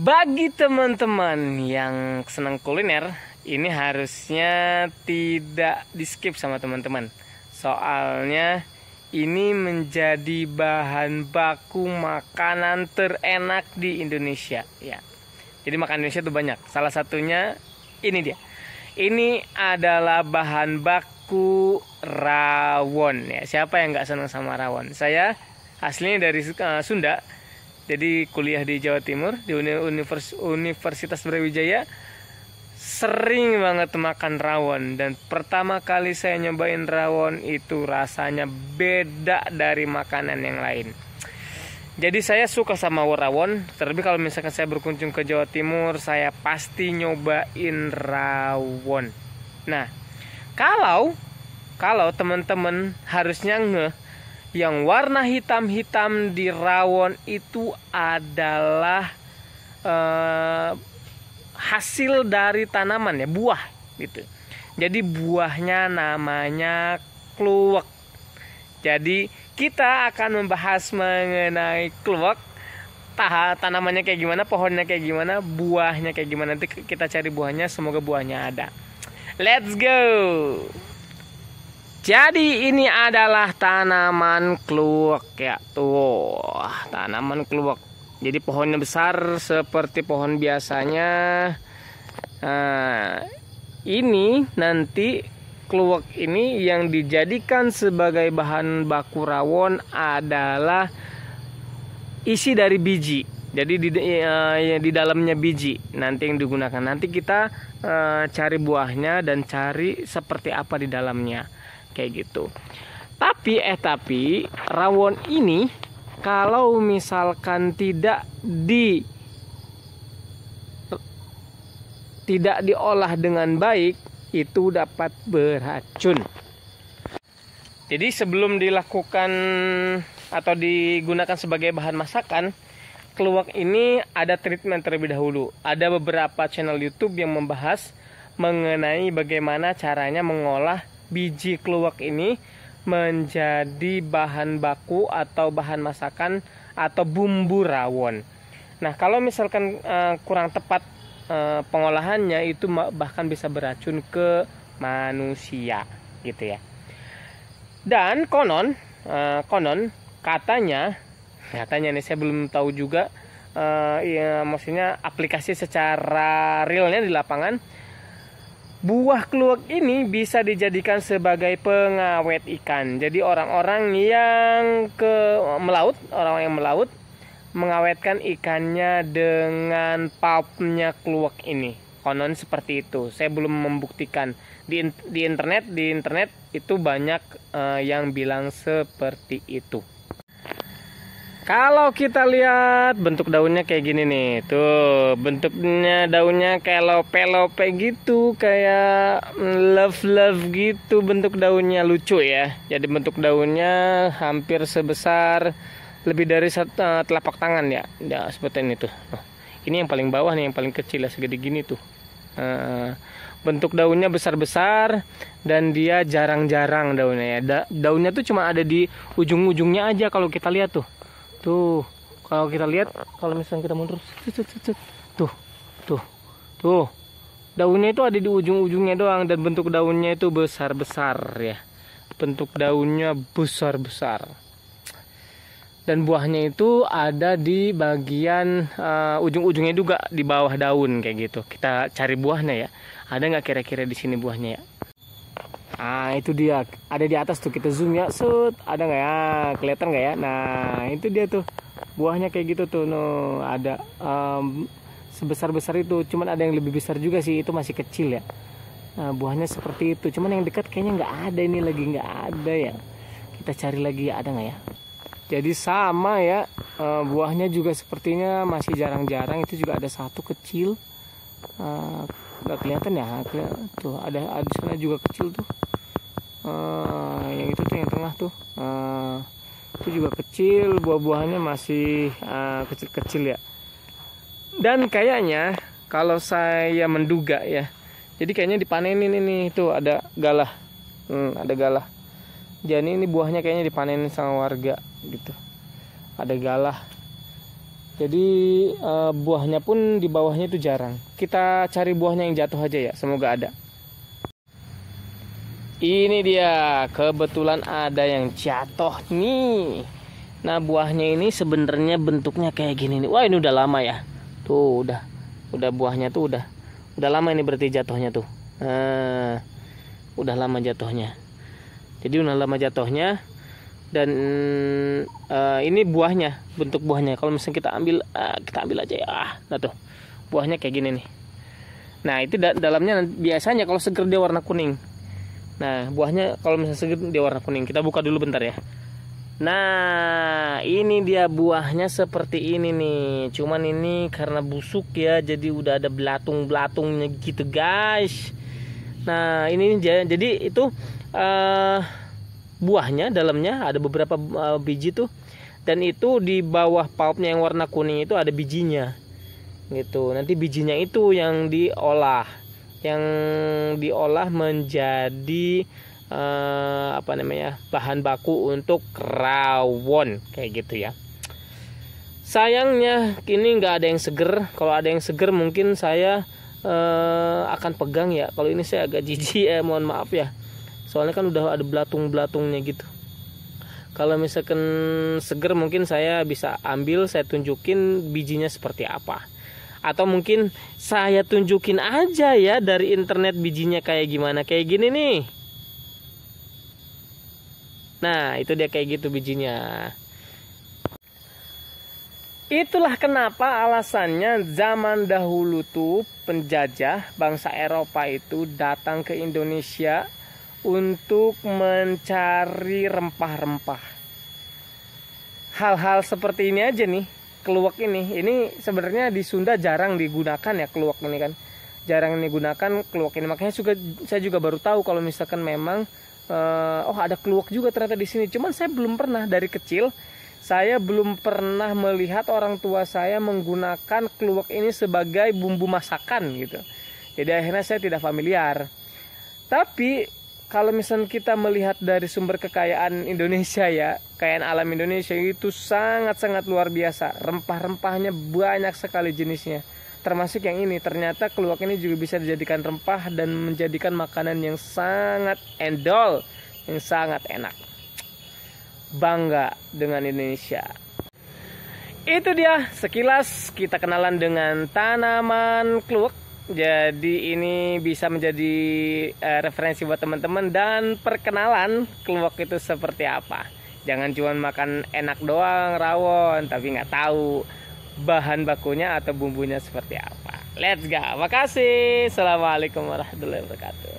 Bagi teman-teman yang senang kuliner, ini harusnya tidak di-skip sama teman-teman. Soalnya ini menjadi bahan baku makanan terenak di Indonesia, ya. Jadi makanan Indonesia itu banyak. Salah satunya ini dia. Ini adalah bahan baku rawon ya. Siapa yang nggak senang sama rawon? Saya aslinya dari eh, Sunda jadi kuliah di Jawa Timur di Univers Universitas Brawijaya sering banget makan rawon dan pertama kali saya nyobain rawon itu rasanya beda dari makanan yang lain. Jadi saya suka sama rawon, terlebih kalau misalkan saya berkunjung ke Jawa Timur, saya pasti nyobain rawon. Nah, kalau kalau teman-teman harusnya ngeh yang warna hitam-hitam di rawon itu adalah eh, hasil dari tanaman ya buah gitu jadi buahnya namanya kluwek jadi kita akan membahas mengenai kluwek taha tanamannya kayak gimana pohonnya kayak gimana buahnya kayak gimana nanti kita cari buahnya semoga buahnya ada let's go jadi ini adalah tanaman kluwek ya tuh tanaman kluwek. Jadi pohonnya besar seperti pohon biasanya. Nah, ini nanti kluwek ini yang dijadikan sebagai bahan baku rawon adalah isi dari biji. Jadi di ya, di dalamnya biji nanti yang digunakan. Nanti kita uh, cari buahnya dan cari seperti apa di dalamnya kayak gitu tapi eh tapi rawon ini kalau misalkan tidak di tidak diolah dengan baik itu dapat beracun. Jadi sebelum dilakukan atau digunakan sebagai bahan masakan, keluak ini ada treatment terlebih dahulu. Ada beberapa channel YouTube yang membahas mengenai bagaimana caranya mengolah biji keluak ini menjadi bahan baku atau bahan masakan atau bumbu rawon. Nah, kalau misalkan uh, kurang tepat uh, pengolahannya itu bahkan bisa beracun ke manusia gitu ya. Dan konon uh, konon katanya katanya nih saya belum tahu juga uh, ya maksudnya aplikasi secara realnya di lapangan Buah keluak ini bisa dijadikan sebagai pengawet ikan. Jadi orang-orang yang ke melaut, orang yang melaut mengawetkan ikannya dengan pulpnya keluak ini. Konon seperti itu. Saya belum membuktikan di di internet, di internet itu banyak uh, yang bilang seperti itu. Kalau kita lihat bentuk daunnya kayak gini nih. Tuh, bentuknya daunnya kayak lope-lope gitu, kayak love-love gitu bentuk daunnya lucu ya. Jadi bentuk daunnya hampir sebesar lebih dari satu, uh, eh, telapak tangan ya. Ya, seperti ini tuh. Nah, ini yang paling bawah nih, yang paling kecil ya segede gini tuh. Uh, bentuk daunnya besar-besar dan dia jarang-jarang daunnya ya. Da daunnya tuh cuma ada di ujung-ujungnya aja kalau kita lihat tuh tuh kalau kita lihat kalau misalnya kita mundur tuh tuh tuh daunnya itu ada di ujung-ujungnya doang dan bentuk daunnya itu besar-besar ya bentuk daunnya besar-besar dan buahnya itu ada di bagian uh, ujung-ujungnya juga di bawah daun kayak gitu kita cari buahnya ya ada nggak kira-kira di sini buahnya ya Nah itu dia ada di atas tuh kita zoom ya sud ada nggak ya kelihatan nggak ya nah itu dia tuh buahnya kayak gitu tuh no ada um, sebesar besar itu cuman ada yang lebih besar juga sih itu masih kecil ya nah, buahnya seperti itu cuman yang dekat kayaknya nggak ada ini lagi nggak ada ya kita cari lagi ada nggak ya jadi sama ya eh, buahnya juga sepertinya masih jarang-jarang itu juga ada satu kecil Eh, nggak uh, kelihatan ya tuh ada, ada sana juga kecil tuh uh, yang itu tuh yang tengah tuh uh, itu juga kecil buah-buahannya masih kecil-kecil uh, ya dan kayaknya kalau saya menduga ya jadi kayaknya dipanenin ini tuh ada galah hmm, ada galah jadi ini buahnya kayaknya dipanenin sama warga gitu ada galah jadi uh, buahnya pun di bawahnya itu jarang. Kita cari buahnya yang jatuh aja ya, semoga ada. Ini dia, kebetulan ada yang jatuh nih. Nah, buahnya ini sebenarnya bentuknya kayak gini nih. Wah, ini udah lama ya. Tuh, udah. Udah buahnya tuh udah. Udah lama ini berarti jatuhnya tuh. Nah, udah lama jatuhnya. Jadi udah lama jatuhnya dan uh, ini buahnya bentuk buahnya kalau misalnya kita ambil uh, kita ambil aja ya ah, nah tuh buahnya kayak gini nih nah itu da dalamnya biasanya kalau seger dia warna kuning nah buahnya kalau misalnya seger dia warna kuning kita buka dulu bentar ya nah ini dia buahnya seperti ini nih cuman ini karena busuk ya jadi udah ada belatung belatungnya gitu guys nah ini jadi itu uh, buahnya dalamnya ada beberapa uh, biji tuh dan itu di bawah pulpnya yang warna kuning itu ada bijinya gitu nanti bijinya itu yang diolah yang diolah menjadi uh, apa namanya bahan baku untuk rawon kayak gitu ya sayangnya kini nggak ada yang seger kalau ada yang seger mungkin saya uh, akan pegang ya kalau ini saya agak jijik ya mohon maaf ya soalnya kan udah ada belatung-belatungnya gitu kalau misalkan seger mungkin saya bisa ambil saya tunjukin bijinya seperti apa atau mungkin saya tunjukin aja ya dari internet bijinya kayak gimana kayak gini nih nah itu dia kayak gitu bijinya Itulah kenapa alasannya zaman dahulu tuh penjajah bangsa Eropa itu datang ke Indonesia untuk mencari rempah-rempah. Hal-hal seperti ini aja nih, keluak ini. Ini sebenarnya di Sunda jarang digunakan ya keluak ini kan. Jarang digunakan keluak ini. Makanya juga saya juga baru tahu kalau misalkan memang uh, oh ada keluak juga ternyata di sini. Cuman saya belum pernah dari kecil saya belum pernah melihat orang tua saya menggunakan keluak ini sebagai bumbu masakan gitu. Jadi akhirnya saya tidak familiar. Tapi kalau misalnya kita melihat dari sumber kekayaan Indonesia ya, kekayaan alam Indonesia itu sangat-sangat luar biasa. Rempah-rempahnya banyak sekali jenisnya. Termasuk yang ini, ternyata keluak ini juga bisa dijadikan rempah dan menjadikan makanan yang sangat endol, yang sangat enak. Bangga dengan Indonesia. Itu dia sekilas kita kenalan dengan tanaman keluak jadi ini bisa menjadi uh, referensi buat teman-teman dan perkenalan keluak itu seperti apa. Jangan cuma makan enak doang rawon tapi nggak tahu bahan bakunya atau bumbunya seperti apa. Let's go. Makasih. Assalamualaikum warahmatullahi wabarakatuh.